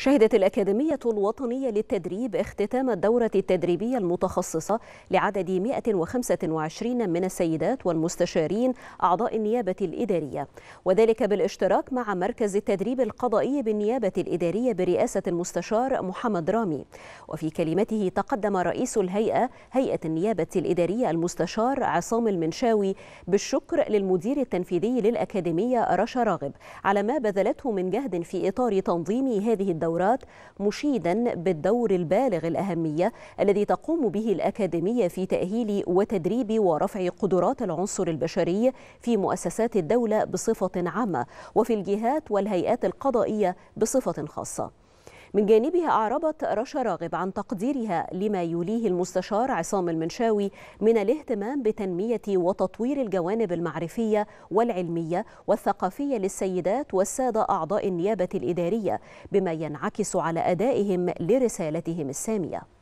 شهدت الأكاديمية الوطنية للتدريب اختتام الدورة التدريبية المتخصصة لعدد 125 من السيدات والمستشارين أعضاء النيابة الإدارية وذلك بالاشتراك مع مركز التدريب القضائي بالنيابة الإدارية برئاسة المستشار محمد رامي وفي كلمته تقدم رئيس الهيئة هيئة النيابة الإدارية المستشار عصام المنشاوي بالشكر للمدير التنفيذي للأكاديمية رشا راغب على ما بذلته من جهد في إطار تنظيم هذه الدورة الثورات مشيدا بالدور البالغ الأهمية الذي تقوم به الأكاديمية في تأهيل وتدريب ورفع قدرات العنصر البشري في مؤسسات الدولة بصفة عامة وفي الجهات والهيئات القضائية بصفة خاصة من جانبها أعربت رشا راغب عن تقديرها لما يوليه المستشار عصام المنشاوي من الاهتمام بتنمية وتطوير الجوانب المعرفية والعلمية والثقافية للسيدات والسادة أعضاء النيابة الإدارية بما ينعكس على أدائهم لرسالتهم السامية